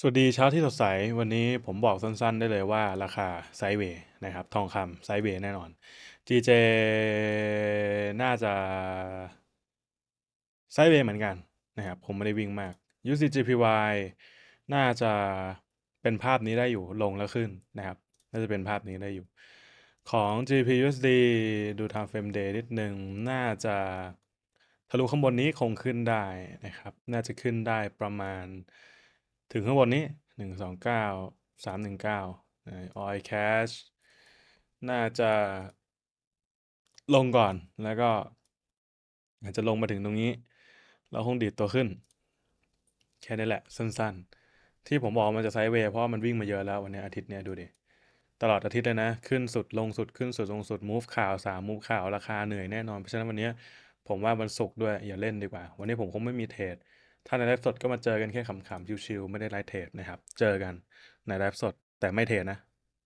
สวัสดีเช้าที่สดใส วันนี้ผมบอกสั้น ๆ ได้เลยว่าราคาไซเวย์นะครับ ทองคำไซเวย์แน่นอน GJ น่าจะไซเวย์เหมือนกันนะครับผมไม่ได้วิ่งมาก UCGPY น่าจะเป็นภาพนี้ได้อยู่ลงแล้วขึ้นนะครับน่าจะเป็นภาพนี้ได้อยู่ ของ GPUSD ดูทางเฟรมเดย์นิดหนึ่งน่าจะทะลุข้างบนนี้คงขึ้นได้นะครับ น่าจะขึ้นได้ประมาณถึงข้างบนนี้ 129 319 oil c แคชน่าจะลงก่อน แล้วก็อาจจะลงมาถึงตรงนี้ เราคงดีดตัวขึ้น แค่นี้แหละ สั้น ๆ ที่ผมบอกมันจะไซด์เวย์เพราะมันวิ่งมาเยอะแล้ววันนี้อาทิตย์เนี่ยดูดิ ตลอดอาทิตย์เลยนะ ขึ้นสุดลงสุดขึ้นสุดลงสุด มูฟข่าวสามมูฟข่าวราคาเหนื่อยแน่นอน เพราะฉะนั้นวันนี้ ผมว่าวันศุกร์ด้วยอย่าเล่นดีกว่า วันนี้ผมคงไม่มีเทรดถ้าในไลฟ์สดก็มาเจอกันแค่ขำๆ ชิวๆ ไม่ได้ไลฟ์เทปนะครับ เจอกันในไลฟ์สด แต่ไม่เทนะ